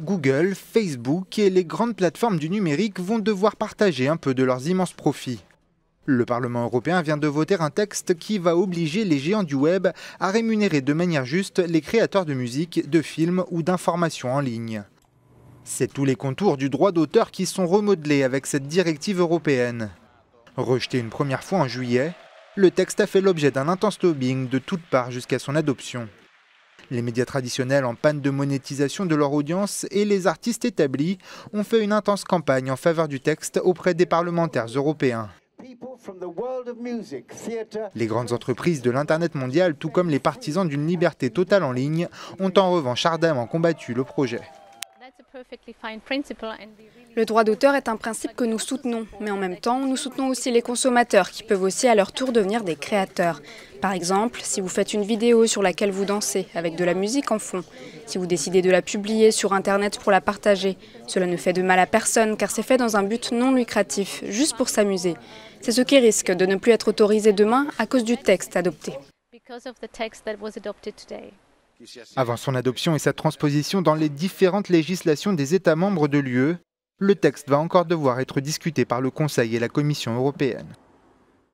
Google, Facebook et les grandes plateformes du numérique vont devoir partager un peu de leurs immenses profits. Le Parlement européen vient de voter un texte qui va obliger les géants du web à rémunérer de manière juste les créateurs de musique, de films ou d'informations en ligne. C'est tous les contours du droit d'auteur qui sont remodelés avec cette directive européenne. Rejeté une première fois en juillet, le texte a fait l'objet d'un intense lobbying de toutes parts jusqu'à son adoption. Les médias traditionnels en panne de monétisation de leur audience et les artistes établis ont fait une intense campagne en faveur du texte auprès des parlementaires européens. Les grandes entreprises de l'Internet mondial, tout comme les partisans d'une liberté totale en ligne, ont en revanche ardemment combattu le projet. Le droit d'auteur est un principe que nous soutenons, mais en même temps, nous soutenons aussi les consommateurs qui peuvent aussi à leur tour devenir des créateurs. Par exemple, si vous faites une vidéo sur laquelle vous dansez avec de la musique en fond, si vous décidez de la publier sur Internet pour la partager, cela ne fait de mal à personne car c'est fait dans un but non lucratif, juste pour s'amuser. C'est ce qui risque de ne plus être autorisé demain à cause du texte adopté. Avant son adoption et sa transposition dans les différentes législations des États membres de l'UE, le texte va encore devoir être discuté par le Conseil et la Commission européenne.